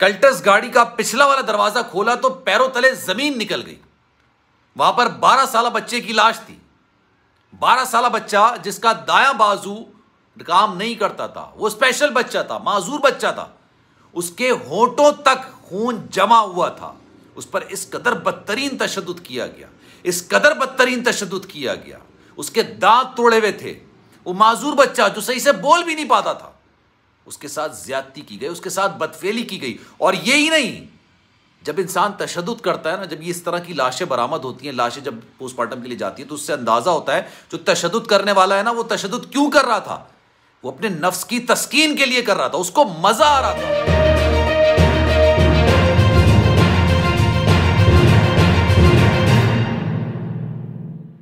Cultus गाड़ी का पिछला वाला दरवाजा खोला तो पैरों तले जमीन निकल गई वहां पर 12 साल बच्चे की लाश थी 12 साल बच्चा जिसका दाया बाजू काम नहीं करता था वो स्पेशल बच्चा था माजूर बच्चा था उसके होठों तक खून जमा हुआ था उस पर इस कदर बदतरीन तशद किया गया इस कदर बदतरीन तशद किया गया उसके दांत तोड़े हुए थे वो माजूर बच्चा जो सही से बोल भी नहीं पाता था उसके साथ ज्यादती की गई उसके साथ बदफेली की गई और ये ही नहीं जब इंसान तशद करता है ना जब ये इस तरह की लाशें बरामद होती हैं लाशें जब पोस्टमार्टम के लिए जाती है तो उससे अंदाज़ा होता है जो तशद करने वाला है ना वो तशद क्यों कर रहा था वो अपने नफ्स की तस्कीन के लिए कर रहा था उसको मज़ा आ रहा था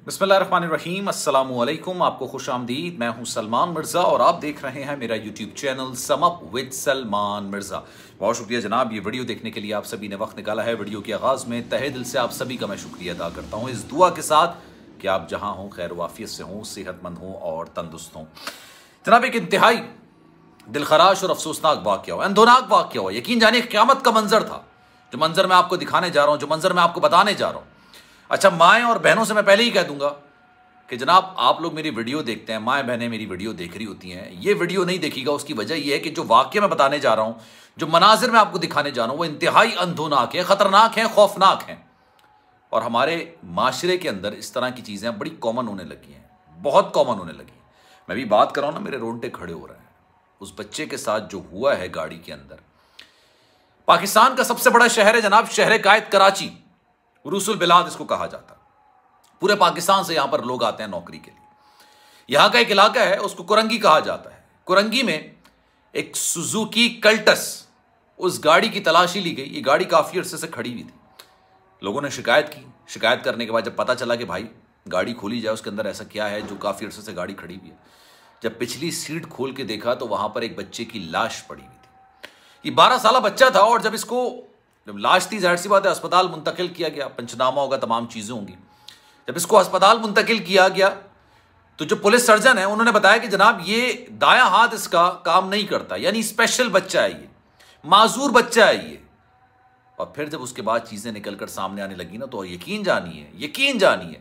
बसमीम अल्लाम आपको खुश आमदीद मैं हूं सलमान मिर्ज़ा और आप देख रहे हैं मेरा YouTube channel sum up with Salman Mirza बहुत शुक्रिया जनाब ये वीडियो देखने के लिए आप सभी ने वक्त निकाला है वीडियो के आगाज़ में तहे दिल से आप सभी का मैं शुक्रिया अदा करता हूँ इस दुआ के साथ कि आप जहाँ हों खैर वाफियत से हों सेहतमंद हों और तंदुरुस्त हों जनाब एक इंतहाई दिलखराश और अफसोसनाक वाक्य हो अंदोनाक वाक्य हो यकीन जाने क्यामत का मंजर था जो मंजर मैं आपको दिखाने जा रहा हूँ जो मंजर मैं आपको बताने जा रहा हूँ अच्छा माएँ और बहनों से मैं पहले ही कह दूंगा कि जनाब आप लोग मेरी वीडियो देखते हैं माएँ बहनें मेरी वीडियो देख रही होती हैं ये वीडियो नहीं देखीगा उसकी वजह यह है कि जो वाक्य मैं बताने जा रहा हूँ जो मनाजिर मैं आपको दिखाने जा रहा हूँ वो इंतहाई अंधोनाक है ख़तरनाक है खौफनाक हैं और हमारे माशरे के अंदर इस तरह की चीज़ें बड़ी कॉमन होने लगी हैं बहुत कॉमन होने लगी मैं भी बात कर रहा हूँ ना मेरे रोंटे खड़े हो रहे हैं उस बच्चे के साथ जो हुआ है गाड़ी के अंदर पाकिस्तान का सबसे बड़ा शहर है जनाब शहर कायद कराची रूसुल बिलाद इसको कहा जाता पूरे पाकिस्तान से यहां पर लोग आते हैं नौकरी के लिए यहां का एक इलाका है उसको कुरंगी कहा जाता है कुरंगी में एक सुजुकी कल्टस उस गाड़ी की तलाशी ली गई ये गाड़ी काफी अरसे से खड़ी हुई थी लोगों ने शिकायत की शिकायत करने के बाद जब पता चला कि भाई गाड़ी खोली जाए उसके अंदर ऐसा क्या है जो काफी अरसे से गाड़ी खड़ी हुई है जब पिछली सीट खोल के देखा तो वहां पर एक बच्चे की लाश पड़ी हुई थी ये बारह साल बच्चा था और जब इसको जब लाश थी जाहिर सी बात है अस्पताल मुंतकिल किया गया पंचनामा होगा तमाम चीज़ें होंगी जब इसको अस्पताल मुंतकिल किया गया तो जो पुलिस सर्जन है उन्होंने बताया कि जनाब ये दाया हाथ इसका काम नहीं करता यानी स्पेशल बच्चा है ये माजूर बच्चा है ये और फिर जब उसके बाद चीज़ें निकल कर सामने आने लगी ना तो यकीन जानिए यकीन जानिए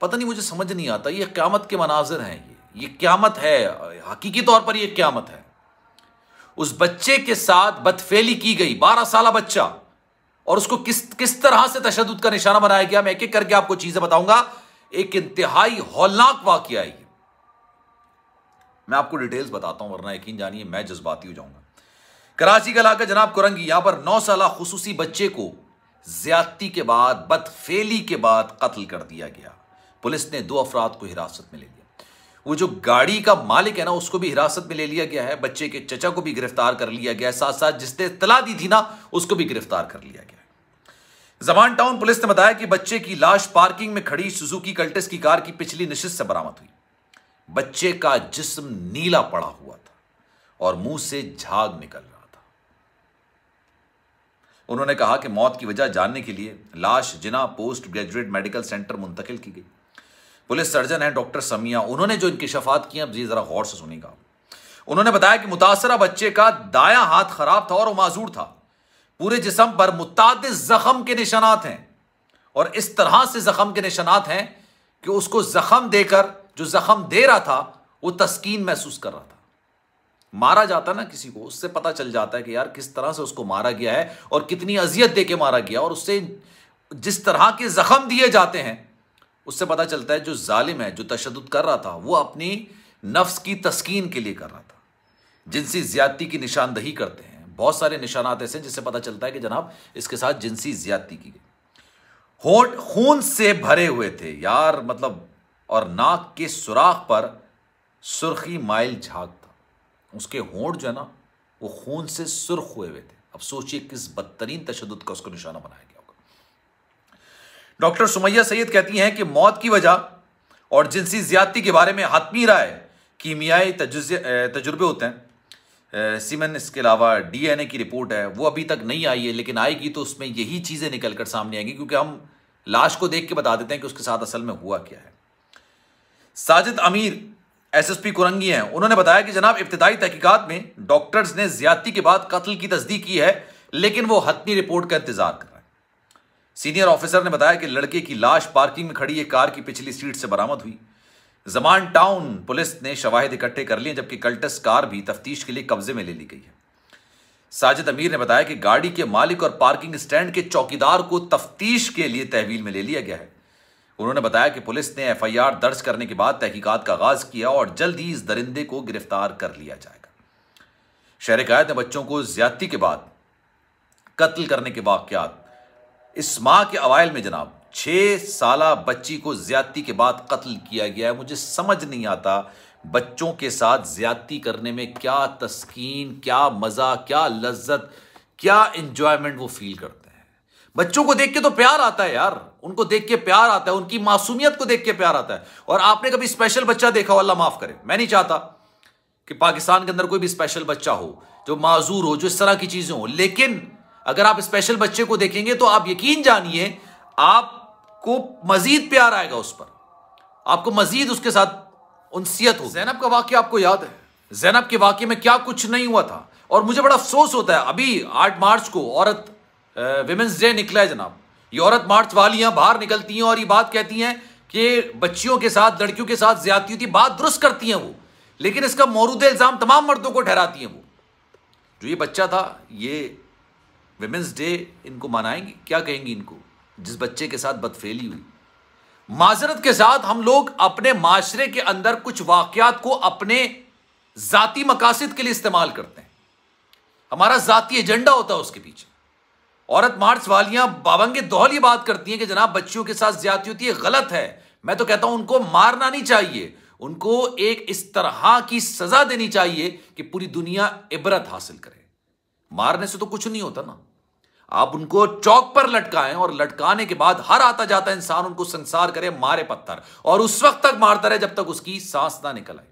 पता नहीं मुझे समझ नहीं आता ये क्यामत के मनाजिर हैं ये ये क्यामत है हकीकी तौर पर यह क्यामत है उस बच्चे के साथ बदफेली की गई बारह साल बच्चा और उसको किस किस तरह से तशद का निशाना बनाया गया मैं एक एक करके आपको चीजें बताऊंगा एक इंतहाई हौलनाक वाक्य आई मैं आपको डिटेल्स बताता हूं वरना यकीन जानिए मैं जज्बाती हो जाऊंगा कराची का इलाका जनाब कुरंगी यहां पर नौ साल खसूसी बच्चे को ज्यादती के बाद बदफेली के बाद कत्ल कर दिया गया पुलिस ने दो अफराद को हिरासत में ले लिया वो जो गाड़ी का मालिक है ना उसको भी हिरासत में ले लिया गया है बच्चे के चचा को भी गिरफ्तार कर लिया गया है साथ साथ जिसने तला दी थी ना उसको भी गिरफ्तार कर लिया गया जमान टाउन पुलिस ने बताया कि बच्चे की लाश पार्किंग में खड़ी सुजुकी कल्टस की कार की पिछली निश्चित से बरामद हुई बच्चे का जिस्म नीला पड़ा हुआ था और मुंह से झाग निकल रहा था उन्होंने कहा कि मौत की वजह जानने के लिए लाश Jinnah post graduate medical centre मुंतकिल की गई पुलिस सर्जन हैं डॉक्टर समिया उन्होंने जो शफात किए अब जी ज़रा गौर से सुनेगा उन्होंने बताया कि मुतासरा बच्चे का दाया हाथ खराब था और माजूर था पूरे जिसम पर मुताद जख्म के निशानात हैं और इस तरह से जख्म के निशानात हैं कि उसको जख्म देकर जो जख्म दे रहा था वो तस्कीन महसूस कर रहा था मारा जाता ना किसी को उससे पता चल जाता है कि यार किस तरह से उसको मारा गया है और कितनी अजियत दे के मारा गया और उससे जिस तरह के जख्म दिए जाते हैं उससे पता चलता है जो जालिम है जो तशद कर रहा था वो अपनी नफ्स की तस्कीन के लिए कर रहा था जिनसी ज्यादती की निशानदही करते हैं बहुत सारे निशानात ऐसे जिससे पता चलता है कि जनाब इसके साथ जिनसी ज्यादती की गई होट खून से भरे हुए थे यार मतलब और नाक के सुराख पर सुर्खी माइल झाग था उसके होंठ जो है ना वो खून से सुर्ख हुए हुए थे अब सोचिए किस बदतरीन तशद का उसको निशाना बनाया गया डॉक्टर सुमैया सैयद कहती हैं कि मौत की वजह और जिनसी ज्यादती के बारे में हतमी राय कीमियाई तजुर्बे होते हैं सीमन इसके अलावा डीएनए की रिपोर्ट है वो अभी तक नहीं आई है लेकिन आएगी तो उसमें यही चीज़ें निकल कर सामने आएंगी क्योंकि हम लाश को देख के बता देते हैं कि उसके साथ असल में हुआ क्या है साजिद अमीर एसएसपी कुरंगी हैं उन्होंने बताया कि जनाब इब्तदाई तहकीकत में डॉक्टर्स ने ज्यादती के बाद कत्ल की तस्दीक की है लेकिन वो हतनी रिपोर्ट का इंतजार कर सीनियर ऑफिसर ने बताया कि लड़के की लाश पार्किंग में खड़ी एक कार की पिछली सीट से बरामद हुई जमान टाउन पुलिस ने शवाहिद इकट्ठे कर लिए जबकि कल्टस कार भी तफ्तीश के लिए कब्जे में ले ली गई है साजिद अमीर ने बताया कि गाड़ी के मालिक और पार्किंग स्टैंड के चौकीदार को तफ्तीश के लिए तहवील में ले लिया गया है उन्होंने बताया कि पुलिस ने एफआईआर दर्ज करने के बाद तहकीकात का आगाज किया और जल्द ही इस दरिंदे को गिरफ्तार कर लिया जाएगा शहर कायद ने बच्चों को ज्यादती के बाद कत्ल करने के वाकत इस माह के अवायल में जनाब छः साल बच्ची को ज्यादती के बाद कत्ल किया गया है मुझे समझ नहीं आता बच्चों के साथ ज्यादती करने में क्या तस्कीन क्या मज़ा क्या लज्जत क्या इंजॉयमेंट वो फील करते हैं बच्चों को देख के तो प्यार आता है यार उनको देख के प्यार आता है उनकी मासूमियत को देख के प्यार आता है और आपने कभी स्पेशल बच्चा देखा हो अल्लाह माफ़ करे मैं नहीं चाहता कि पाकिस्तान के अंदर कोई भी स्पेशल बच्चा हो जो माजूर हो जो इस तरह की चीज़ें हो लेकिन अगर आप स्पेशल बच्चे को देखेंगे तो आप यकीन जानिए आपको मजीद प्यार आएगा उस पर आपको मजीद उसके साथ उनसीयत हो जैनब का वाक्य आपको याद है जैनब के वाक्य में क्या कुछ नहीं हुआ था और मुझे बड़ा अफसोस होता है अभी आठ मार्च को औरत विमेंस डे निकला है जनाब ये औरत मार्च वालियां बाहर निकलती हैं और ये बात कहती हैं कि बच्चियों के साथ लड़कियों के साथ ज्यादती होती बात दुरुस्त करती हैं वो लेकिन इसका मौरूद इल्ज़ाम तमाम मर्दों को ठहराती हैं वो जो ये बच्चा था ये वेमेंस डे इनको मनाएंगे क्या कहेंगी इनको जिस बच्चे के साथ बदफेली हुई माजरत के साथ हम लोग अपने माशरे के अंदर कुछ वाकयात को अपने जाति मकासद के लिए इस्तेमाल करते हैं हमारा जाति एजेंडा होता है उसके पीछे औरत मार्च वालियां बाबंगे दोहल ये बात करती हैं कि जनाब बच्चियों के साथ ज्यादा होती है गलत है मैं तो कहता हूं उनको मारना नहीं चाहिए उनको एक इस तरह की सजा देनी चाहिए कि पूरी दुनिया इबरत हासिल करे मारने से तो कुछ नहीं होता ना आप उनको चौक पर लटकाएं और लटकाने के बाद हर आता जाता इंसान उनको संसार करे मारे पत्थर और उस वक्त तक मारता रहे जब तक उसकी सांस ना निकल आए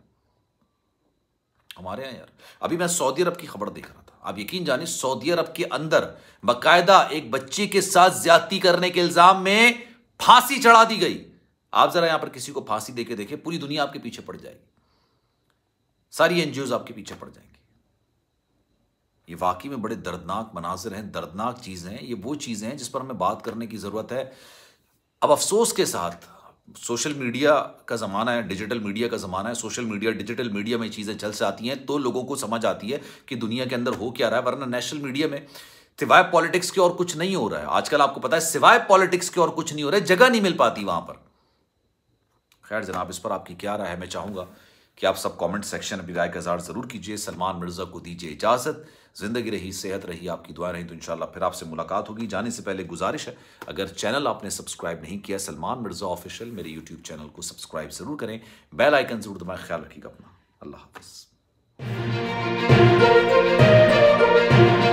हमारे यहां यार अभी मैं सऊदी अरब की खबर देख रहा था आप यकीन जानिए सऊदी अरब के अंदर बकायदा एक बच्चे के साथ ज्यादती करने के इल्जाम में फांसी चढ़ा दी गई आप जरा यहां पर किसी को फांसी देके देखे पूरी दुनिया आपके पीछे पड़ जाएगी सारी एनजीओ आपके पीछे पड़ जाएंगे ये वाकई में बड़े दर्दनाक मनाजिर हैं दर्दनाक चीज़ें हैं ये वो चीज़ें हैं जिस पर हमें बात करने की ज़रूरत है अब अफसोस के साथ सोशल मीडिया का ज़माना है डिजिटल मीडिया का ज़माना है सोशल मीडिया डिजिटल मीडिया में चीज़ें चल से आती हैं तो लोगों को समझ आती है कि दुनिया के अंदर हो क्या रहा है वरना नेशनल मीडिया में सिवाय पॉलिटिक्स के और कुछ नहीं हो रहा है आजकल आपको पता है सिवाय पॉलिटिक्स के और कुछ नहीं हो रहा है जगह नहीं मिल पाती वहां पर खैर जनाब इस पर आपकी क्या राय है मैं चाहूंगा कि आप सब कमेंट सेक्शन में राय का ज़ार जरूर कीजिए सलमान मिर्जा को दीजिए इजाजत ज़िंदगी रही सेहत रही आपकी दुआ रही तो इनशाला फिर आपसे मुलाकात होगी जाने से पहले गुजारिश है अगर चैनल आपने सब्सक्राइब नहीं किया सलमान मिर्ज़ा ऑफिशियल मेरे यूट्यूब चैनल को सब्सक्राइब ज़रूर करें बेल आइकन ज़रूर दबाए ख्याल रखिएगा अपना अल्लाह हाफिज़